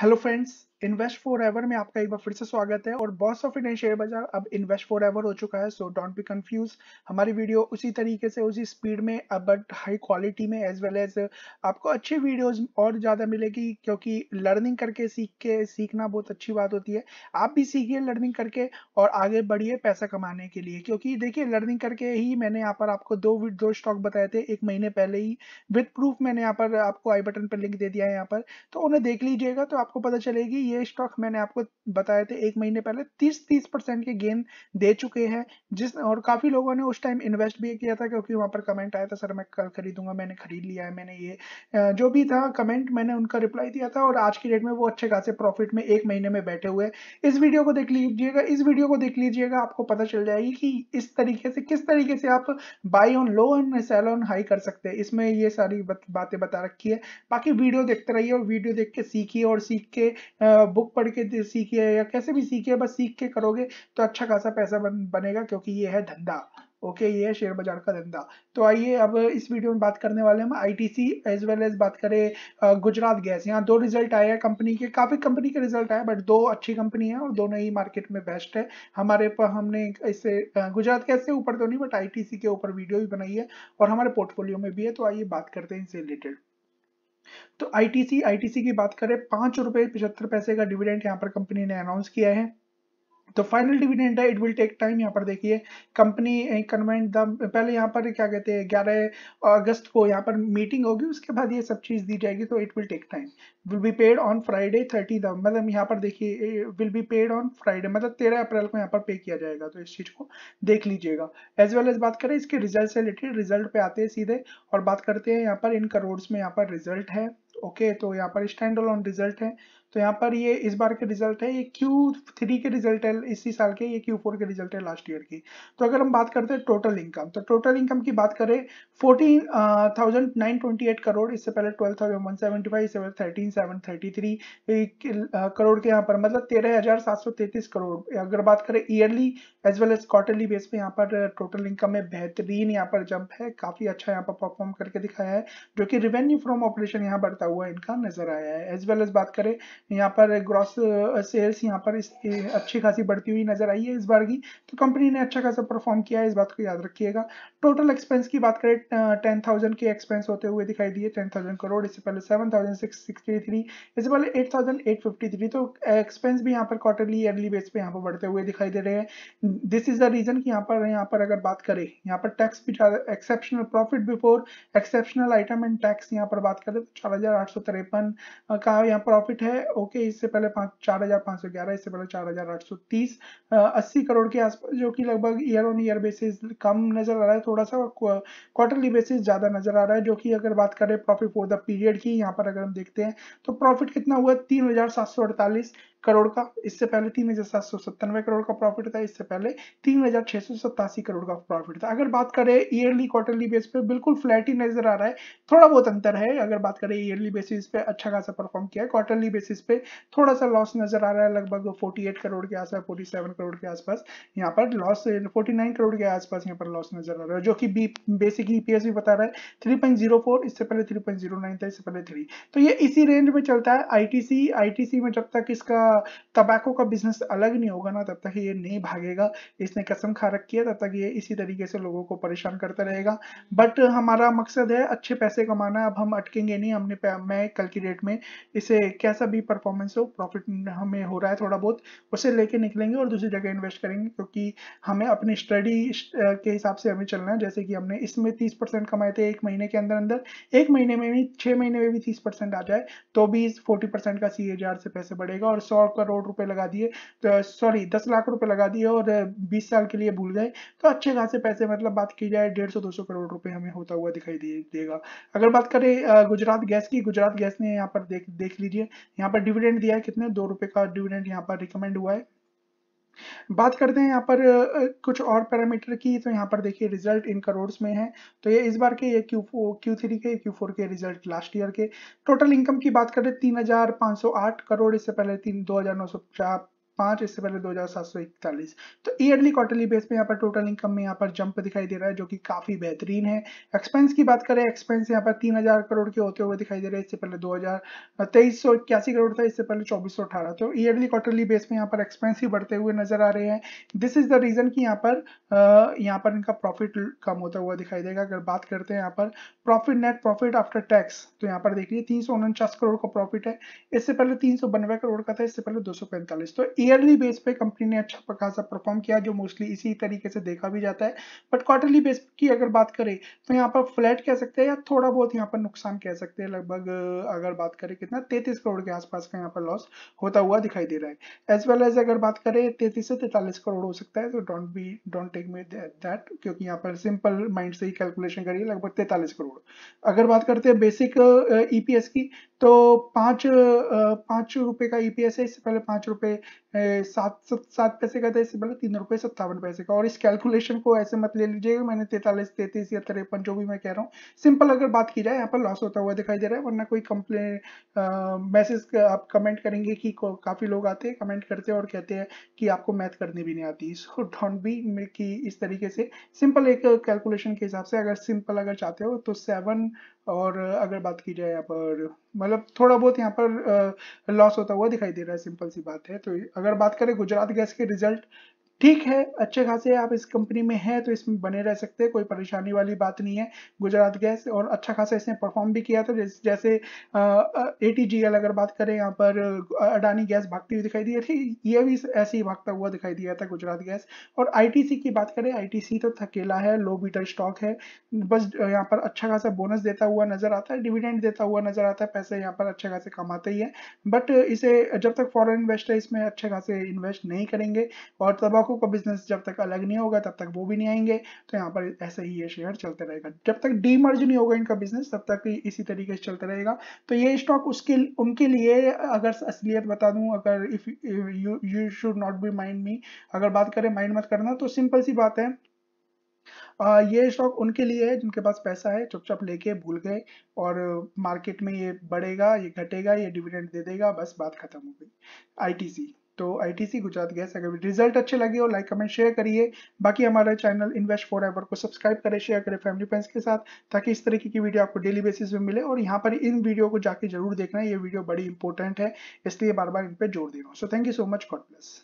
hello friends invest forever में आपका एक बार फिर से स्वागत है और बॉस ऑफ इंडियन शेयर बाजार अब इन्वेस्ट फॉर एवर हो चुका है सो डोंट बी कंफ्यूज हमारी वीडियो उसी तरीके से उसी स्पीड में बट हाई क्वालिटी में एज वेल एज आपको अच्छी वीडियोस और ज़्यादा मिलेगी क्योंकि लर्निंग करके सीख के सीखना बहुत अच्छी बात होती है आप भी सीखिए लर्निंग करके और आगे बढ़िए पैसा कमाने के लिए क्योंकि देखिए लर्निंग करके ही मैंने यहाँ पर आपको दो दो स्टॉक बताए थे एक महीने पहले ही विथ प्रूफ मैंने यहाँ पर आपको आई बटन पर लिंक दे दिया है यहाँ पर तो उन्हें देख लीजिएगा तो आप आपको पता चलेगी ये स्टॉक मैंने आपको बताए थे एक महीने पहले 30-30 परसेंट के गेन दे चुके हैं जिस और काफी लोगों ने उस टाइम इन्वेस्ट भी किया था क्योंकि वहां पर कमेंट आया था सर मैं कल खरीदूंगा मैंने खरीद लिया है मैंने ये जो भी था कमेंट मैंने उनका रिप्लाई दिया था और आज की डेट में वो अच्छे खासे प्रॉफिट में एक महीने में बैठे हुए इस वीडियो को देख लीजिएगा इस वीडियो को देख लीजिएगा आपको पता चल जाएगी कि इस तरीके से किस तरीके से आप buy on low on sell on high कर सकते हैं इसमें ये सारी बातें बता रखी है बाकी वीडियो देखते रहिए और वीडियो देख के सीखिए और सीख सीख के बुक पढ़ के सीखिए या कैसे भी सीखिए बस सीख के करोगे तो अच्छा खासा पैसा बन, बनेगा क्योंकि ये है धंधा ओके ये है शेयर बाजार का धंधा तो आइए अब इस वीडियो में बात करने वाले हम I T C as well as बात करें गुजरात गैस यहाँ दो रिजल्ट आए हैं कंपनी के काफ़ी कंपनी के रिजल्ट आए बट दो अच्छी कंपनी है और दोनों ही मार्केट में बेस्ट है हमारे पर हमने इससे गुजरात गैस से ऊपर तो नहीं बट आई के ऊपर वीडियो भी बनाई है और हमारे पोर्टफोलियो में भी है तो आइए बात करते हैं इनसे रिलेटेड तो आईटीसी आईटीसी की बात करें पांच रुपए पिछहत्तर पैसे का डिविडेंड यहां पर कंपनी ने अनाउंस किया है तो फाइनल डिविडेंड है इट विल टेक टाइम यहाँ पर देखिए कंपनी कन्वेंट द पहले यहाँ पर क्या कहते हैं ग्यारह अगस्त को यहाँ पर मीटिंग होगी उसके बाद ये सब चीज़ दी जाएगी तो it will take time will be paid on Friday thirty मतलब यहाँ पर देखिए will be paid on Friday मतलब तेरह अप्रैल को यहाँ पर पे किया जाएगा तो इस चीज़ को देख लीजिएगा एज वेल एज बात करें इसके रिजल्ट से रिलेटेड रिजल्ट पे आते हैं सीधे और बात करते हैं यहाँ पर इन करोड़ में यहाँ पर रिजल्ट है ओके okay, तो यहाँ पर स्टैंड ऑन रिजल्ट है तो यहाँ पर ये इस बार के रिजल्ट है ये Q3 के रिजल्ट है इसी साल के ये Q4 के रिजल्ट है लास्ट ईयर की तो अगर हम बात करते हैं टोटल इनकम तो टोटल इनकम की बात करें fourteen thousand nine twenty eight crore इससे पहले twelve thousand one seventy five इससे पहले thirteen seven thirty three crore के यहाँ पर मतलब तेरह हजार सात सौ तैतीस करोड़ अगर बात करें yearly as well as quarterly base पे यहाँ पर टोटल इनकम में बेहतरीन यहाँ पर जंप है काफी अच्छा यहाँ पर परफॉर्म करके दिखाया है जो कि रिवेन्यू फ्रॉम ऑपरेशन यहाँ बढ़ता हुआ इनका नजर आया है एज वेल एज बात करें यहाँ पर ग्रॉस सेल्स uh, यहाँ पर इसकी अच्छी खासी बढ़ती हुई नजर आई है इस बार की तो कंपनी ने अच्छा खासा परफॉर्म किया है इस बात को याद रखिएगा टोटल एक्सपेंस की बात करें टेन uh, थाउजेंड के एक्सपेंस होते हुए दिखाई दिए टेन थाउजेंड करोड़ इससे पहले seven thousand six sixty three इससे पहले eight thousand eight fifty three तो एक्सपेंस uh, भी यहाँ पर क्वार्टरली ईयरली बेस पे यहाँ पर बढ़ते हुए दिखाई दे रहे हैं दिस इज द रीजन की यहाँ पर यहाँ पर अगर बात करें यहाँ पर टैक्स भी exceptional profit before exceptional item and tax यहाँ पर बात करें तो चार हजार आठ सौ तिरपन का यहाँ प्रॉफिट है ओके इससे पहले चार हजार पांच सौ ग्यारह इससे पहले चार हजार आठ सौ तीस अस्सी करोड़ के आसपास जो कि लगभग ईयर ऑन ईयर बेसिस कम नजर आ रहा है थोड़ा सा क्वार्टरली बेसिस ज्यादा नजर आ रहा है जो कि अगर बात करें प्रॉफिट फॉर द पीरियड की यहाँ पर अगर हम देखते हैं तो प्रॉफिट कितना हुआ तीन हजार सात सौ अड़तालीस करोड़ का इससे पहले तीन हजार सात सौ सत्तानवे करोड़ का प्रॉफिट था इससे पहले तीन हजार छह सौ सतासी करोड़ का प्रॉफिट था अगर बात करें ईयरली क्वार्टरली बेस पे बिल्कुल फ्लैट ही नजर आ रहा है थोड़ा बहुत अंतर है अगर बात करें ईयरली बेसिस पे अच्छा खासा परफॉर्म किया है क्वार्टरली बेसिस पे थोड़ा सा लॉस नजर आ रहा है लगभग फोर्टी एट करोड़ के आसपास फोर्टी सेवन करोड़ के आसपास यहाँ पर लॉस फोर्टी नाइन करोड़ के आसपास यहाँ पर लॉस नजर आ रहा है जो की बेसिक ईपीएस भी बता रहा है थ्री पॉइंट जीरो फोर इससे पहले थ्री पॉइंट जीरो नाइन था इससे पहले थ्री तो ये इसी रेंज में चलता है टी सी में जब तक इसका तंबाकू का बिजनेस अलग नहीं होगा ना तब तक ये नहीं भागेगा इसने कसम खा रखी है तब तक ये इसी तरीके से लोगों को परेशान करता रहेगा बट हमारा मकसद है अच्छे पैसे कमाना अब हम अटकेंगे नहीं हमने मैं कल की डेट में इसे कैसा भी परफॉर्मेंस हो प्रॉफिट हमें हो रहा है थोड़ा बहुत उसे लेके निकलेंगे और दूसरी जगह इन्वेस्ट करेंगे क्योंकि हमें अपनी स्टडी के हिसाब से हमें चलना है जैसे कि हमने इसमें तीस परसेंट कमाए थे एक महीने के अंदर अंदर एक महीने में भी छः महीने में भी तीस परसेंट आ जाए तो भी फोर्टी परसेंट का सी से पैसे बढ़ेगा और सौ सौ करोड़ रुपए लगा दिए तो सॉरी दस लाख रुपए लगा दिए और बीस साल के लिए भूल गए तो अच्छे खासे पैसे मतलब बात की जाए डेढ़ सौ दो सौ करोड़ रुपए हमें होता हुआ दिखाई दे, देगा अगर बात करें गुजरात गैस की गुजरात गैस ने यहाँ पर देख देख लीजिए यहाँ पर डिविडेंड दिया है कितने दो रुपए का डिविडेंड यहाँ पर रिकमेंड हुआ है बात करते हैं यहाँ पर कुछ और पैरामीटर की तो यहाँ पर देखिए रिजल्ट इन करोड़ में है तो ये इस बार के ये क्यू क्यू थ्री के क्यू फोर के रिजल्ट लास्ट ईयर के टोटल इनकम की बात करें तीन हजार पाँच सौ आठ करोड़ इससे पहले तीन दो हजार नौ सौ पांच इससे पहले 2741 तो ईयरली क्वार्टरली बेस पे यहाँ पर टोटल इनकम में यहाँ पर जंप दिखाई दे रहा है जो कि काफी बेहतरीन है एक्सपेंस की बात करें एक्सपेंस यहाँ पर तीन हजार करोड़ के होते हुए दिखाई दे रहे हैं इससे पहले दो हजार तेईस सौ इक्यासी करोड़ था इससे पहले चौबीस सौ अठारह तो ईयरली क्वार्टरली बेस पे यहाँ पर एक्सपेंस ही बढ़ते हुए नजर आ रहे हैं दिस इज द रीजन की यहाँ पर यहाँ पर इनका प्रॉफिट कम होता हुआ दिखाई देगा अगर बात करते हैं यहाँ पर profit net profit after tax तो यहाँ पर देखिए तीन करोड़ का प्रॉफिट है इससे पहले तीन करोड़ का था इससे पहले दो तो ईयरली बेस पे कंपनी ने अच्छा खासा परफॉर्म किया जो मोस्टली इसी तरीके से देखा भी जाता है बट क्वार्टरली बेस की अगर बात करें तो यहाँ पर फ्लैट कह सकते हैं या थोड़ा बहुत यहाँ पर नुकसान कह सकते हैं लगभग अगर बात करें कितना तैतीस करोड़ के आसपास का यहाँ पर लॉस होता हुआ दिखाई दे रहा है एज वेल एज अगर बात करें तैतीस से तैतालीस करोड़ हो सकता है तो don't be don't take me that क्योंकि यहाँ पर सिंपल माइंड से ही कैलकुलेशन करिए लगभग तैतालीस करोड़ अगर बात करते हैं बेसिक ईपीएस e की तो पाँच पाँच रुपये का ईपीएस e है इससे पहले पाँच रुपये सात सत सात पैसे का था इससे पहले तीन रुपये सत्तावन पैसे का और इस कैलकुलेशन को ऐसे मत ले लीजिएगा मैंने तैतालीस तैतीस या तिरपन जो भी मैं कह रहा हूँ सिंपल अगर बात की जाए यहाँ पर लॉस होता हुआ दिखाई दे रहा है वरना कोई कंप्लेन मैसेज आप कमेंट करेंगे कि काफ़ी लोग आते हैं कमेंट करते हैं और कहते हैं कि आपको मैथ करनी भी नहीं आती सो डोंट बी कि इस तरीके से सिंपल एक कैलकुलेशन के हिसाब से अगर सिंपल अगर चाहते हो तो सेवन और अगर बात की जाए यहाँ पर मतलब थोड़ा बहुत यहाँ पर लॉस होता हुआ दिखाई दे रहा है सिंपल सी बात है तो अगर बात करें गुजरात गैस के रिजल्ट ठीक है अच्छे खासे आप इस कंपनी में हैं तो इसमें बने रह सकते हैं कोई परेशानी वाली बात नहीं है गुजरात गैस और अच्छा खासा इसने परफॉर्म भी किया था जैसे, जैसे ए टी जी एल अगर बात करें यहाँ पर अडानी गैस भागती हुई दिखाई दी थी ये भी ऐसे ही भागता हुआ दिखाई दिया था गुजरात गैस और आई टी सी की बात करें आई टी सी तो थकेला है लो बीटर स्टॉक है बस यहाँ पर अच्छा खासा बोनस देता हुआ नजर आता है डिविडेंड देता हुआ नजर आता है पैसे यहाँ पर अच्छे खासे कमाते ही है बट इसे जब तक फॉरन इन्वेस्टर इसमें अच्छे खासे इन्वेस्ट नहीं करेंगे और तबाह ग्राहकों का बिजनेस जब तक अलग नहीं होगा तब तक वो भी नहीं आएंगे तो यहाँ पर ऐसे ही ये शेयर चलते रहेगा जब तक डीमर्ज नहीं होगा इनका बिजनेस तब तक इसी तरीके से चलते रहेगा तो ये स्टॉक उसके उनके लिए अगर असलियत बता दूं अगर if you you should not be mind me अगर बात करें माइंड मत करना तो सिंपल सी बात है आ, ये स्टॉक उनके लिए है जिनके पास पैसा है चुपचाप लेके भूल गए और मार्केट में ये बढ़ेगा ये घटेगा ये डिविडेंड दे देगा बस बात खत्म हो गई आईटीसी तो I T C Gujarat gas अगर रिजल्ट अच्छे लगे हो लाइक कमेंट शेयर करिए बाकी हमारा चैनल इन्वेस्ट फॉर एवर को सब्सक्राइब करें शेयर करें फैमिली फ्रेंड्स के साथ ताकि इस तरीके की वीडियो आपको डेली बेसिस में मिले और यहाँ पर इन वीडियो को जाके जरूर देखना है ये वीडियो बड़ी इंपॉर्टेंट है इसलिए बार बार इन पर जोर दे रहा हूँ so thank you so much God bless